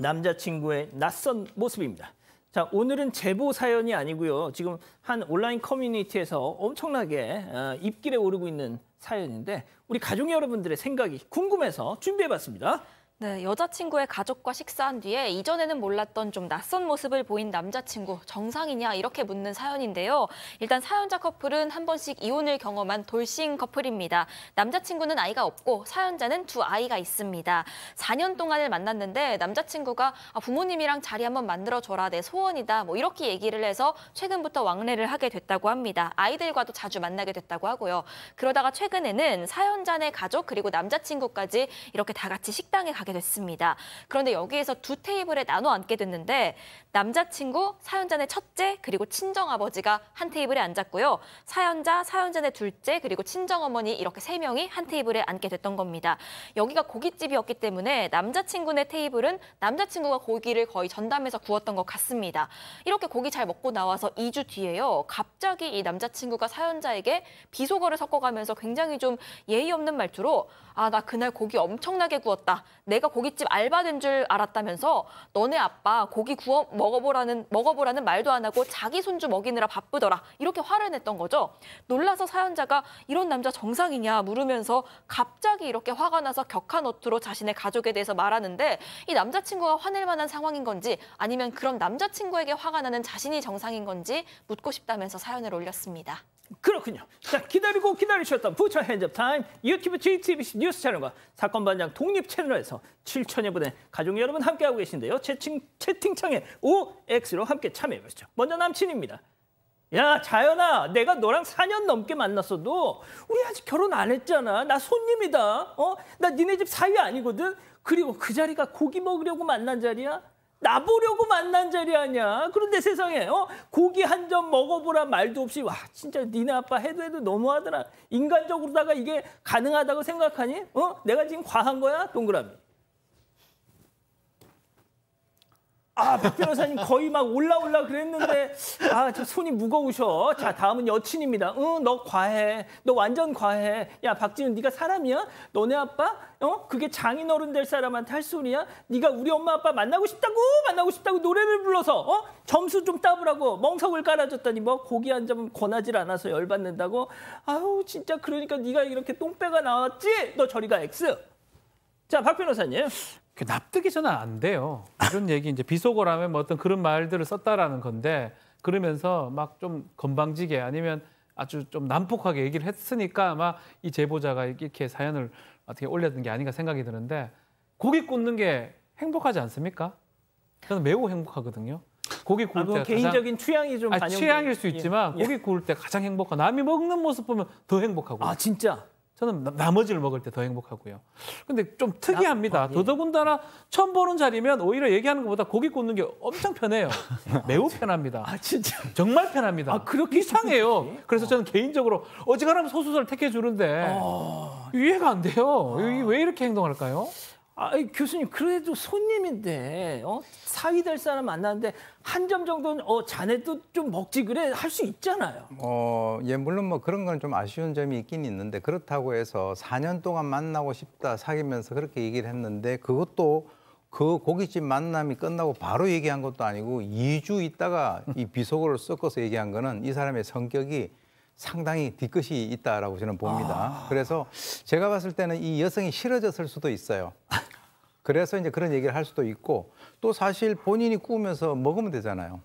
남자친구의 낯선 모습입니다. 자, 오늘은 제보 사연이 아니고요. 지금 한 온라인 커뮤니티에서 엄청나게 어, 입길에 오르고 있는 사연인데 우리 가족 여러분들의 생각이 궁금해서 준비해봤습니다. 네, 여자친구의 가족과 식사한 뒤에 이전에는 몰랐던 좀 낯선 모습을 보인 남자친구 정상이냐 이렇게 묻는 사연인데요. 일단 사연자 커플은 한 번씩 이혼을 경험한 돌싱 커플입니다. 남자친구는 아이가 없고 사연자는 두 아이가 있습니다. 4년 동안을 만났는데 남자친구가 아, 부모님이랑 자리 한번 만들어줘라 내 소원이다 뭐 이렇게 얘기를 해서 최근부터 왕래를 하게 됐다고 합니다. 아이들과도 자주 만나게 됐다고 하고요. 그러다가 최근에는 사연자네 가족 그리고 남자친구까지 이렇게 다 같이 식당에 가게 가게 됐습니다. 그런데 여기에서 두 테이블에 나눠 앉게 됐는데 남자친구, 사연자네 첫째, 그리고 친정아버지가 한 테이블에 앉았고요. 사연자, 사연자네 둘째, 그리고 친정어머니 이렇게 세 명이 한 테이블에 앉게 됐던 겁니다. 여기가 고깃집이었기 때문에 남자친구네 테이블은 남자친구가 고기를 거의 전담해서 구웠던 것 같습니다. 이렇게 고기 잘 먹고 나와서 2주 뒤에요. 갑자기 이 남자친구가 사연자에게 비속어를 섞어가면서 굉장히 좀 예의 없는 말투로 아, 나 그날 고기 엄청나게 구웠다. 내 내가 고깃집 알바 된줄 알았다면서 너네 아빠 고기 구워 먹어보라는 먹어보라는 말도 안 하고 자기 손주 먹이느라 바쁘더라 이렇게 화를 냈던 거죠. 놀라서 사연자가 이런 남자 정상이냐 물으면서 갑자기 이렇게 화가 나서 격한 어투로 자신의 가족에 대해서 말하는데 이 남자친구가 화낼 만한 상황인 건지 아니면 그런 남자친구에게 화가 나는 자신이 정상인 건지 묻고 싶다면서 사연을 올렸습니다. 그렇군요. 자, 기다리고 기다리셨던 부처 핸즈업 타임 유튜브 JTBC 뉴스 채널과 사건 반장 독립 채널에서 7천여 분의 가족 여러분 함께하고 계신데요. 채팅, 채팅창에 OX로 함께 참여해보시죠. 먼저 남친입니다. 야, 자연아, 내가 너랑 4년 넘게 만났어도 우리 아직 결혼 안 했잖아. 나 손님이다. 어? 나 니네 집 사위 아니거든. 그리고 그 자리가 고기 먹으려고 만난 자리야? 나보려고 만난 자리 아니야. 그런데 세상에 어? 고기 한 점 먹어보라 말도 없이 와 진짜 니네 아빠 해도 해도 너무하더라. 인간적으로다가 이게 가능하다고 생각하니? 어? 내가 지금 과한 거야? 동그라미. 아, 박 변호사님 거의 막 올라올라 그랬는데 아, 저 손이 무거우셔. 자, 다음은 여친입니다. 응, 너 과해. 너 완전 과해. 야, 박지훈 네가 사람이야? 너네 아빠? 어? 그게 장인어른 될 사람한테 할 소리야? 네가 우리 엄마 아빠 만나고 싶다고 만나고 싶다고 노래를 불러서 어? 점수 좀 따보라고 멍석을 깔아줬다니 뭐 고기 한 점 권하질 않아서 열받는다고 아우 진짜 그러니까 네가 이렇게 똥배가 나왔지? 너 저리 가 X. 자, 박 변호사님. 그 납득이 저는 안 돼요. 이런 얘기 이제 비속어라면뭐 어떤 그런 말들을 썼다라는 건데 그러면서 막 좀 건방지게 아니면 아주 좀 난폭하게 얘기를 했으니까 아마 이 제보자가 이렇게 사연을 어떻게 올렸던 게 아닌가 생각이 드는데 고기 굽는 게 행복하지 않습니까? 저는 매우 행복하거든요. 고기 구울 아, 때 개인적인 가장... 취향이 좀 아니, 반영된... 취향일 수 예. 있지만 예. 고기 구울 때 가장 행복한 남이 먹는 모습 보면 더 행복하고. 아 진짜. 저는 나머지를 먹을 때 더 행복하고요. 근데 좀 특이합니다. 아, 예. 더더군다나 처음 보는 자리면 오히려 얘기하는 것보다 고기 굽는 게 엄청 편해요. 매우 편합니다. 아 진짜 정말 편합니다. 아 그렇게 이상해요. 그래서 저는 어. 개인적으로 어지간하면 소수자를 택해 주는데 아, 어. 이해가 안 돼요. 아. 왜 이렇게 행동할까요? 아, 교수님 그래도 손님인데 어? 사위 될 사람 만났는데 한 점 정도는 어 자네도 좀 먹지 그래 할 수 있잖아요. 어, 예 물론 뭐 그런 건 좀 아쉬운 점이 있긴 있는데 그렇다고 해서 4년 동안 만나고 싶다 사귀면서 그렇게 얘기를 했는데 그것도 그 고깃집 만남이 끝나고 바로 얘기한 것도 아니고 2주 있다가 이 비속어를 섞어서 얘기한 거는 이 사람의 성격이 상당히 뒤끝이 있다라고 저는 봅니다. 아... 그래서 제가 봤을 때는 이 여성이 싫어졌을 수도 있어요. 그래서 이제 그런 얘기를 할 수도 있고 또 사실 본인이 꾸우면서 먹으면 되잖아요.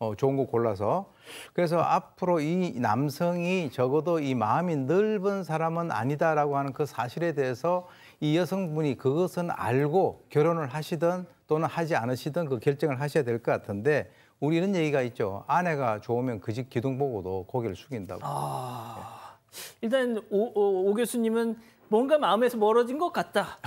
어, 좋은 거 골라서. 그래서 앞으로 이 남성이 적어도 이 마음이 넓은 사람은 아니다라고 하는 그 사실에 대해서 이 여성분이 그것은 알고 결혼을 하시든 또는 하지 않으시든 그 결정을 하셔야 될 것 같은데 우리 는 얘기가 있죠. 아내가 좋으면 그 집 기둥 보고도 고개를 숙인다고. 아... 일단 오, 오, 오 교수님은 뭔가 마음에서 멀어진 것 같다.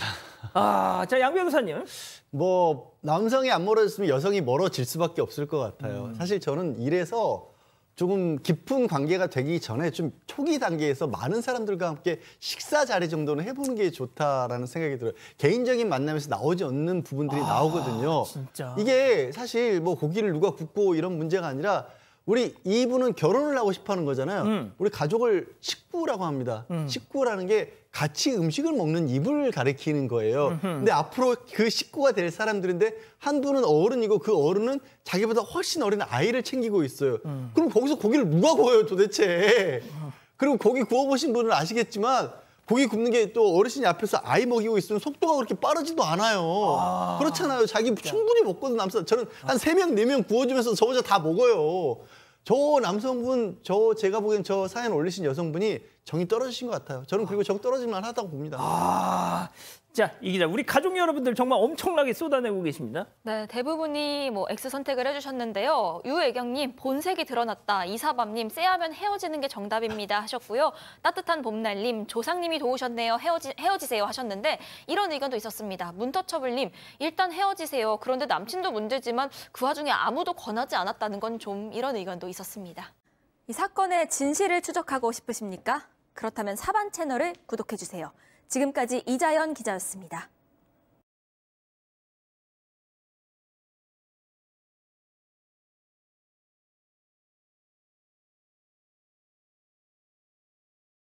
아, 자, 양 변호사님. 뭐, 남성이 안 멀어졌으면 여성이 멀어질 수밖에 없을 것 같아요. 음. 사실 저는 이래서 조금 깊은 관계가 되기 전에 좀 초기 단계에서 많은 사람들과 함께 식사 자리 정도는 해보는 게 좋다라는 생각이 들어요. 개인적인 만남에서 나오지 않는 부분들이 아, 나오거든요. 진짜. 이게 사실 뭐 고기를 누가 굽고 이런 문제가 아니라 우리 이분은 결혼을 하고 싶어 하는 거잖아요. 음. 우리 가족을 식구라고 합니다. 음. 식구라는 게 같이 음식을 먹는 입을 가리키는 거예요. 근데 앞으로 그 식구가 될 사람들인데 한 분은 어른이고 그 어른은 자기보다 훨씬 어린 아이를 챙기고 있어요. 음. 그럼 거기서 고기를 누가 구워요 도대체? 그리고 고기 구워보신 분은 아시겠지만 고기 굽는 게 또 어르신이 앞에서 아이 먹이고 있으면 속도가 그렇게 빠르지도 않아요. 아 그렇잖아요. 자기 충분히 먹거든 남자. 저는 한3명4명 구워주면서 저 혼자 다 먹어요. 저 남성분, 저 제가 보기엔 저 사연 올리신 여성분이 정이 떨어지신 것 같아요. 저는 그리고 정 떨어질 만하다고 봅니다. 아, 자, 이 기자, 우리 가족 여러분들 정말 엄청나게 쏟아내고 계십니다. 네, 대부분이 뭐 X 선택을 해주셨는데요. 유애경님, 본색이 드러났다. 이사밤님, 쎄하면 헤어지는 게 정답입니다 하셨고요. 따뜻한 봄날님, 조상님이 도우셨네요. 헤어지, 헤어지세요 하셨는데 이런 의견도 있었습니다. 문터처블님, 일단 헤어지세요. 그런데 남친도 문제지만 그 와중에 아무도 권하지 않았다는 건 좀 이런 의견도 있었습니다. 이 사건의 진실을 추적하고 싶으십니까? 그렇다면 사반 채널을 구독해주세요. 지금까지 이자연 기자였습니다.